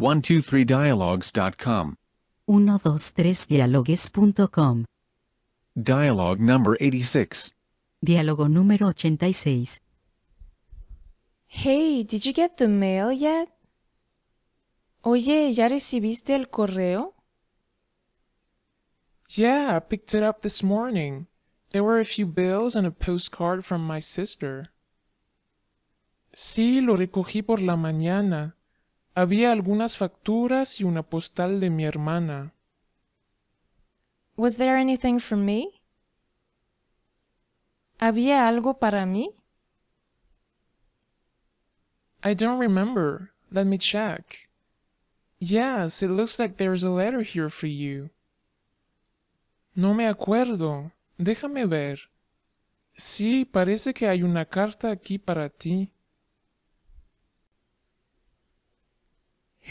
123dialogues.com. 123dialogues.com. Dialogue number 86. Diálogo número 86. Hey, did you get the mail yet? Oye, ¿ya recibiste el correo? Yeah, I picked it up this morning. There were a few bills and a postcard from my sister. Sí, lo recogí por la mañana. Había algunas facturas y una postal de mi hermana. Was there anything for me? ¿Había algo para mí? I don't remember. Let me check. Yes, it looks like there's a letter here for you. No me acuerdo. Déjame ver. Sí, parece que hay una carta aquí para ti.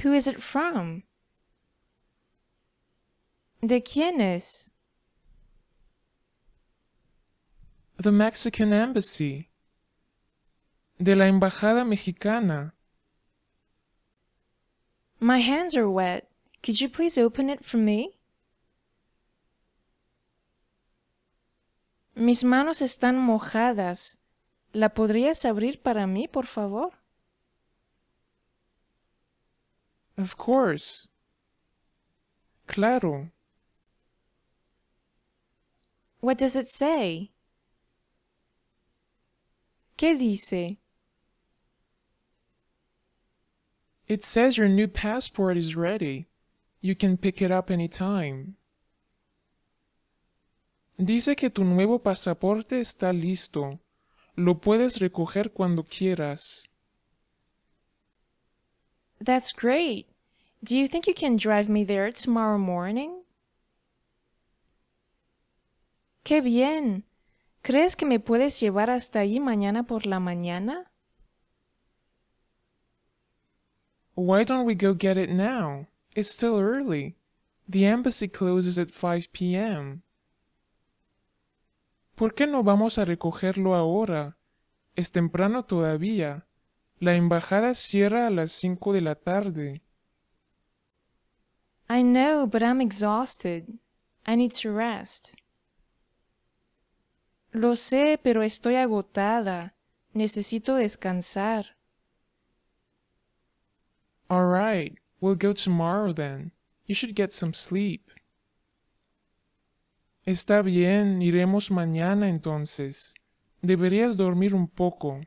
Who is it from? ¿De quién es? The Mexican Embassy. De la Embajada Mexicana. My hands are wet. Could you please open it for me? Mis manos están mojadas. ¿La podrías abrir para mí, por favor? Of course. Claro. What does it say? ¿Qué dice? It says your new passport is ready. You can pick it up any time. Dice que tu nuevo pasaporte está listo. Lo puedes recoger cuando quieras. That's great. Do you think you can drive me there tomorrow morning? ¡Qué bien! ¿Crees que me puedes llevar hasta allí mañana por la mañana? Why don't we go get it now? It's still early. The embassy closes at 5 p.m. ¿Por qué no vamos a recogerlo ahora? Es temprano todavía. La embajada cierra a las cinco de la tarde. I know, but I'm exhausted. I need to rest. Lo sé, pero estoy agotada. Necesito descansar. All right, we'll go tomorrow then. You should get some sleep. Está bien, iremos mañana entonces. Deberías dormir un poco.